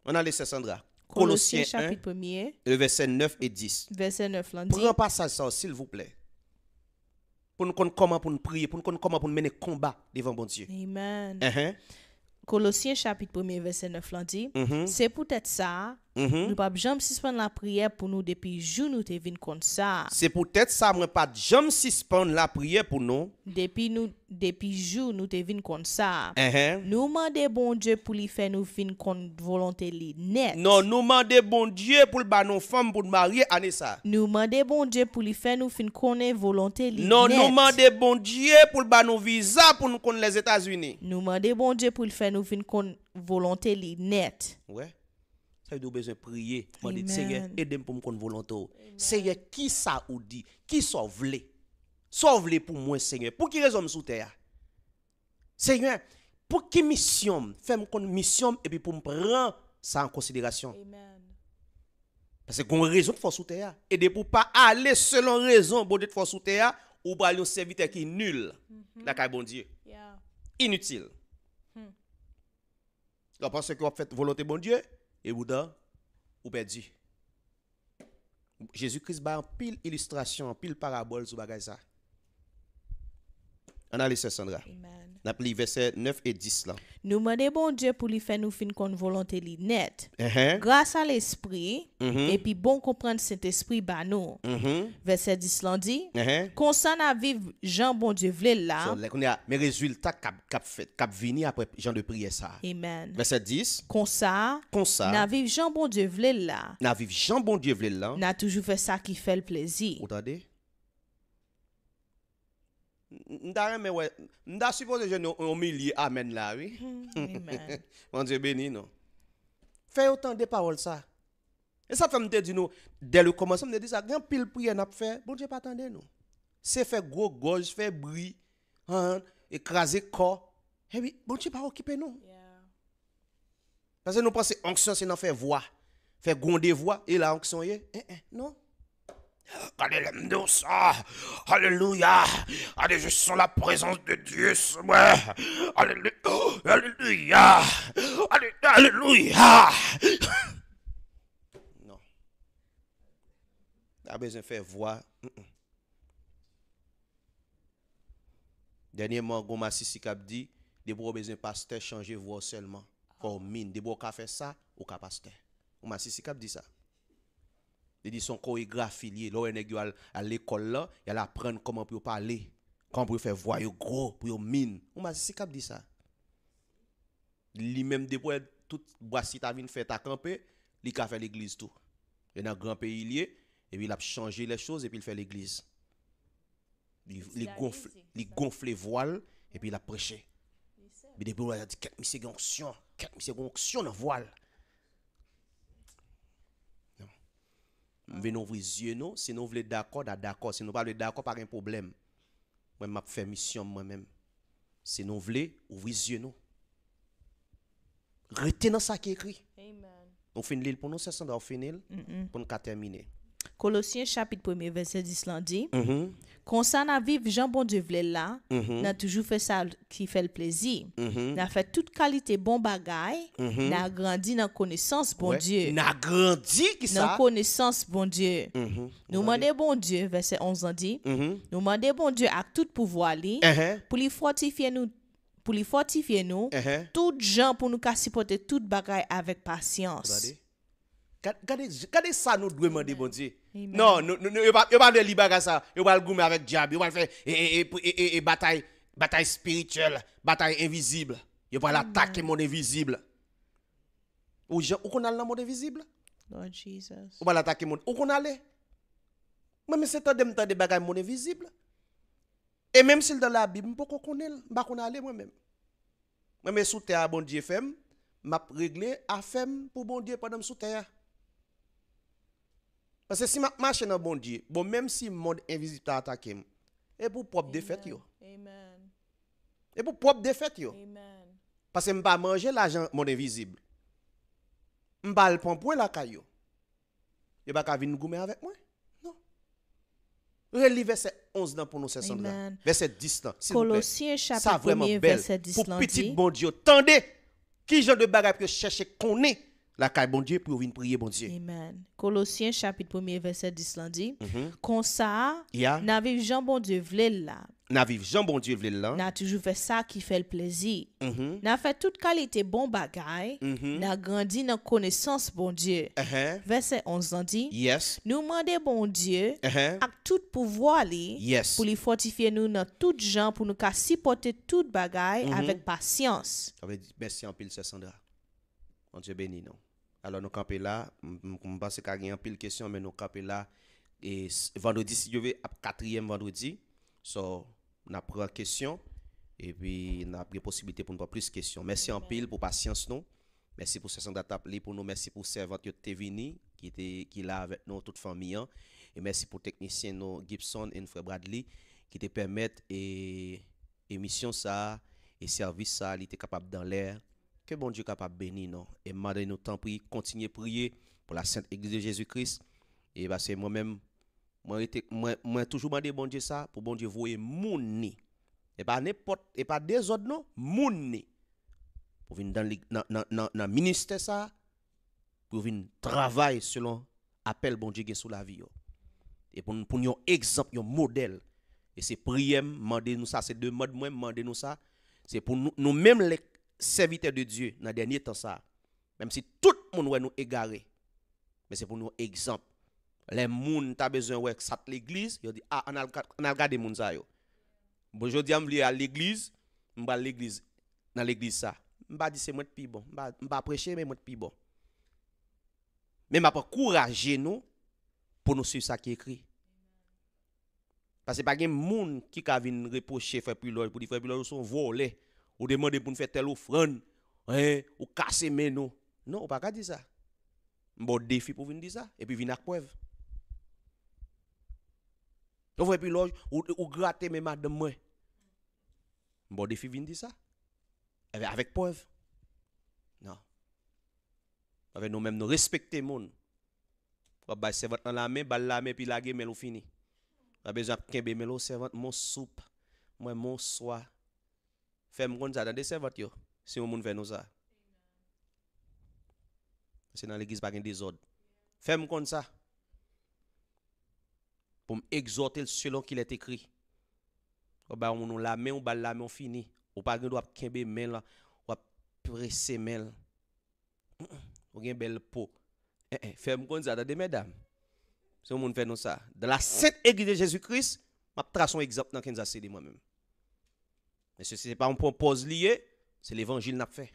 On a laissé Sandra. Colossiens chapitre 1, verset 9 et 10. Verset 9 là, Prends pas ça, s'il vous plaît. Pour nous connaître comment nous prier, pour nous connaître comment nous mener combat devant bon Dieu. Amen. Uh-huh. Colossiens chapitre 1, verset 9 là dit, mm-hmm. c'est peut-être ça Mhm. Nous pas jamais suspendre la prière pour nous depuis jour nous t'es comme ça. C'est peut-être ça moi pas jamais suspendre la prière pour nous. Depuis nous depuis jour nous t'es comme ça. Uh-huh. Nous demander bon Dieu pour lui faire nous fine volonté li net. Non, nous demander bon Dieu pour ba nos femmes pour marier année Nous demander bon Dieu pour lui faire nous finir volonté Non, nous demander bon Dieu pour ba nos visa pour nous connaître les États-Unis. Nous demander bon Dieu pour lui faire nous finir volonté net. Ouais ça veut besoin de prier. mon Seigneur, aide-moi pour me connaître volontaire. Seigneur, qui ça ou dit, qui sauve-les? Sauve-les pour moi, Seigneur. Pour qui raison sous terre? Seigneur, pour qui mission? Fais-moi une mission et puis pour me prendre ça en considération. Amen. Parce qu'on raison de force sous terre. Et de pour pas aller selon raison, bon de force sous terre, ou pas un serviteur qui est nul, mhm. la bon Dieu. Inutile. Mm. que vous faites volonté bon Dieu, E wou da, ou pe di. Jezou kris bar pil ilistrasyon, pil parabol sou bagay sa. On a laissé Sandra. N'a pris verset 9 et 10 là. Nous demandons bon Dieu pour lui faire nous fin volonté li net. -huh. Grâce à l'esprit mm-hmm. et puis bon comprendre cet esprit bah nous. Uh Verset 10 là dit uh-huh. concerne a vivre Jean bon Dieu vle là. So, a mes résultats cap cap fait cap venir après Jean de prier ça. Amen. Verset 10. Consa ça. n'a vivre Jean bon Dieu vle là. N'a vivre Jean bon Dieu vle là. N'a toujours fait ça qui fait le plaisir. Vous entendez? Je suppose que j'ai un millier. Amen là, oui. Hmm, amen. Mon Dieu béni, non. Fais autant de paroles ça. Et ça fait me dire, nous, dès le commencement, me dit ça, grand pile prière n'a fait, bon Dieu pas attendre nous. C'est faire gros gorge, faire bruit, hein, écraser corps. Et eh oui, bon Dieu pas occuper nous. Parce que nous pensons, onction, c'est faire voix, faire gronder voix, et là, onction, eh, eh, non. Alléluia. Allez, je sens la présence de Dieu oh, Alléluia. Alléluia. Alléluia. Non. T'as ah, besoin de faire voix. Dernièrement, Goma Sissi Kap dit, des besoin besoin pasteur changer voix seulement. Comme mine. Des besoin faire ça, ou pasteur. Goma Sissi Kap dit ça. Il dit son chorégraphie lié. Là, il à l'école là, il apprendre comment pour parler, comment pour faire voix gros, pour mine. On m'a c'est dit ça. Lui-même depuis toute boissite à vinn fait ta camper, il a fait l'église tout. Il y a un grand pays lié et puis il a changé les choses et puis il fait l'église. Il gonfle il gonfle les voiles et puis il a prêché. Mais depuis il a dit quatre monsieur onction, quatre monsieur dans voile. Nous ouvrir yeux, nous. Si nous voulons d'accord, d'accord. Si nous ne voulons pas d'accord, pas de problème. Moi, vais fait mission moi-même. Si nous voulons ouvrir les yeux, nous. Retenons ça qui est écrit. Amen. Nous finissons pour nous, c'est ça, nous finissons pour nous terminer. Colossiens chapitre 1 verset 10 lan dit mm -hmm. konsan Jean jean bon Dieu là, la, mm-hmm. toujours fait ça qui fait le plaisir. Mm-hmm. N'a le toute mm bon bagay, mm-hmm. N'a grandi nan connaissance bon Dieu N'a grandi ki ça? Dans connaissance bon Dieu. Nous demandons bon Dieu, verset 11 lundi. Nous nous bon Dieu à tout pouvoir uh-huh. pour uh fortifier nous pour lui fortifier nous, li uh-huh. tout gens pour nous ka tout bagay Regardez ça nous demander, bon Dieu. Non, je ne pas de libérer ça. Je pas le avec diable. Je pas faire et bataille bataille spirituelle, bataille invisible. Nous pas l'attaquer mon invisible. Où on a le monde invisible? Lord Jesus. On pas l'attaquer mon. Où qu'on allait? Même c'est un temps de bagaille mon invisible. Et même s'il dans la Bible, je ne connais pas, je ne aller moi-même. Moi, je sous terre, bon Dieu, femme. Je réglé à femme pour bon Dieu pendant sous terre. Parce que si je marche dans le bon Dieu, bon, même si le monde invisible y et pour propre défaite. Yo. Amen. Et pour propre défaite. Amen. Parce que je ne pas manger l'argent monde invisible. Je ne pas le prendre pour la caillou. Je ne pas venir nous avec moi. Non. Relis verset 11 dans pour nous, c'est Verset 10 là. Colossiens chapitre 1 verset 10 Pour petit bon Dieu, tendez qui genre de bagarre que chercher qu'on est la caille bon Dieu pour venir prier bon Dieu. Amen. Colossiens chapitre 1 verset 10 lundi. Mhm. Comme ça, n'a vive Jean bon Dieu vle là. N'a vive Jean bon Dieu vle là. N'a toujours fait ça qui fait le plaisir. Nous mhm. avons N'a fait toute qualité bon bagaille. Mm -hmm. N'a grandi dans connaissance bon Dieu. Uh-huh. Verset 11 lundi. Nous demandons bon Dieu uh à tout pouvoir li, pour lui fortifier nous dans tout gens pour nous supporter toute bagaille mm -hmm. avec patience. Merci en pile, Sandra. Bon Dieu béni, non? alo nou kape la, mwen pa se kage yon pil kesyon, men nou kape la, vendredi si yo ve ap katriyem vendredi, so nou na prou a kesyon, e pi nou na pri posibite pou nou pa plis kesyon. Mersi an pil pou pasyans nou, mersi pou se san dat ap li pou nou, mersi pou servant yo te vini, ki la avet nou tout fami an, mersi pou teknisyen nou Gibson, en frè Bradley, ki te permette e misyon sa, e servis sa li te kapap dan lèr, Que bon Dieu capable béni non. Et madame nous t'en prie, continuer prier pour la Sainte Église de Jésus-Christ. Et bah c'est moi-même, moi, été moi toujours demandé bon Dieu ça, pour bon Dieu voyer mon nez. Et pas bah, n'importe, et pas bah, des autres non, mon nez. Pour venir dans le ministère ça, pour venir travailler selon appel bon Dieu qui sous la vie. Et pour, pour nous un exemple, un modèle. Et c'est prier, demander nous ça, c'est demande moi, demander nous ça. C'est pour nous-mêmes les serviteurs de Dieu dans dernier temps ça. Même si tout le monde nous égaré. Mais c'est pour nous exemple. Les moun t'a besoin de ça l'église, yo dit Ah, on a on regardé gardé gens. Bon, yo. dis à l'église, je vais à l'église. Dans l'église, ça. Je vais c'est moi plus bon. Je prêcher, mais moi plus bon. Mais m'a pas encourager nous pour nous suivre ça qui est écrit. Parce que pas de monde qui vinn reprocher Frère Pilot pour dire Frère Pilot, ils sont volés. Ou demè de pou nou fè tel ou frèn. Ou kase mè nou. Non, ou pa kadi sa. Mbo defi pou vin di sa. E pi vin ak poev. Ou vwe pi loj. Ou gratè mè ma demè. Mbo defi vin di sa. E ve avèk poev. Non. E ve nou mèm nou respekte moun. Wabay servat nan lame. Bal lame pi lage mè lou fini. Wabè zan kebe mè lou servat moun soup. Mwen moun soa. Fais-moi ça dans des servants, si on fait nous ça. Parce que dans l'église, pas de désordre. Fais-moi ça. Pour m'exhorter selon qu'il est écrit. Ou oh, bien, bah, on la main, ou bien la main, on finit. Ou pas, on doit kembe main là, ou presser main. Ou bien, belle peau. Eh, eh, Fais-moi comme ça, attendez, mesdames. Si on fè nous ça. Dans la sainte église de Jésus-Christ, je trace un exemple dans Kansas City moi-même. Mais ce n'est pas un point pause lié, c'est l'évangile n'a fait.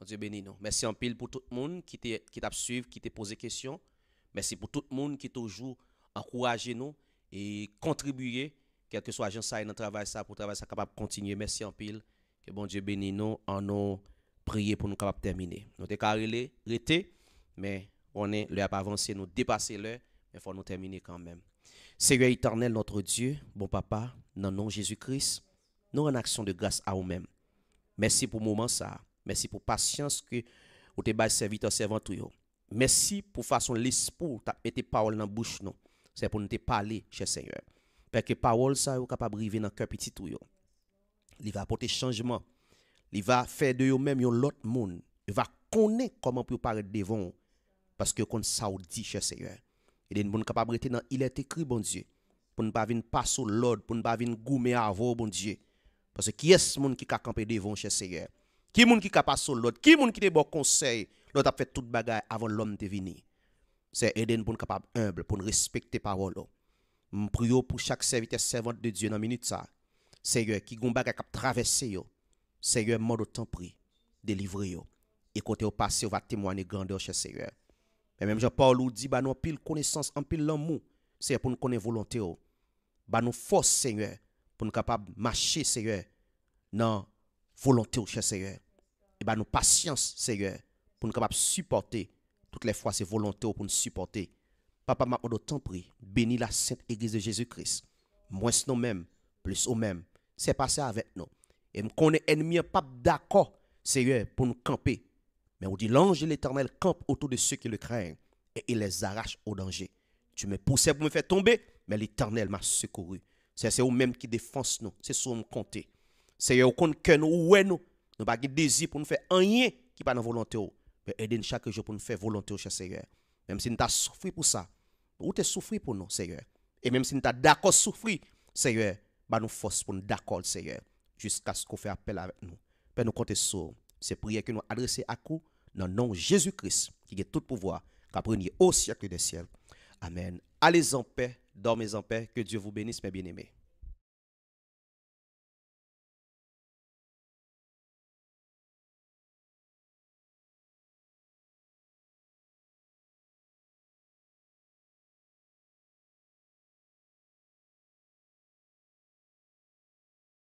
Mon Dieu béni, nous. Merci en pile pour tout le monde qui t'a suivi, qui t'a posé question. Merci pour tout le monde qui toujours encouragé nous et contribué, quel que soit l'agence ça et notre travail ça, pour travailler ça capable de continuer. Merci en pile. Que bon Dieu bénisse nous, en nous prier pour nous capable de terminer. Nous sommes rété, mais on est a pas avancé, nous dépasser l'heure, mais il faut nous terminer quand même. Seigneur éternel, notre Dieu, bon papa, dans le nom Jésus-Christ, Nou an aksyon de grase a ou men. Mersi pou mouman sa. Mersi pou pasyans ke ou te bay servite ou servan tou yo. Mersi pou fason lispou ta mette pawol nan bouch nou. Se pou nou te pale che seyo. Perke pawol sa ou kapabrive nan kèpiti tou yo. Li va apote chanjman. Li va fè de yo men yon lot moun. Li va kone koman pou yon pare devon. Paske kon sa ou di che seyo. Li den moun kapabrite nan ilet ekri bon Diyo. Poun pa vin pas ou lod. Poun pa vin goume avou bon Diyo. Pasè ki es moun ki ka kampe devon chè seyè. Ki moun ki ka pasol lòd. Ki moun ki te bò konsey. Lòd ap fè tout bagay avon lòm te vini. Seyè Eden pou n'kapab humble. Poun respecte parol lò. Mpr yo pou chak servite servante de Diyo nan minit sa. Seyè ki goun bagay kap travesse yo. Seyè mòd o tanpri. Delivre yo. Ekote yo pase yo va temwane grande yo chè seyè. Mèm jò pa ou lò di banon pil konesans an pil lòm mou. Seyè pou n'kone volante yo. Banon fòs seyè yo. pour nous capables de marcher, Seigneur, dans volonté Seigneur. Et eh bien, nous patience, Seigneur, pour nous capables de supporter toutes les fois ces volontés pour nous supporter. Papa, m'a tant prie, bénis la Sainte Église de Jésus-Christ. Moins nous-mêmes, plus nous-mêmes. C'est passé avec nous. Et nous connaissons ennemi, pas d'accord, Seigneur, pour nous camper. Mais on dit l'ange de l'éternel campe autour de ceux qui le craignent et il les arrache au danger. Tu me poussais pour me faire tomber, mais l'éternel m'a secouru. C'est vous-même qui défense nous. C'est sous nous compter. Seigneur, vous compte que nous, ouais nous. Nous pas désir pour nous faire rien qui pas dans volonté. Mais aidez-nous chaque jour pour nous faire volonté, cher Seigneur. Même si nous avons souffert pour ça. Ou t'es souffert pour nous, Seigneur. Et même si nous avons d'accord souffrir Seigneur, bah nous force pour nous d'accord, Seigneur. Jusqu'à ce qu'on fait appel avec nous. Père, nous comptons sur ces prières que nous adressons à coup dans le nom de Jésus-Christ, qui est tout pouvoir, qui a au siècle des cieux. Amen. Allez en paix. Dormez en paix. Que Dieu vous bénisse, mes bien-aimés.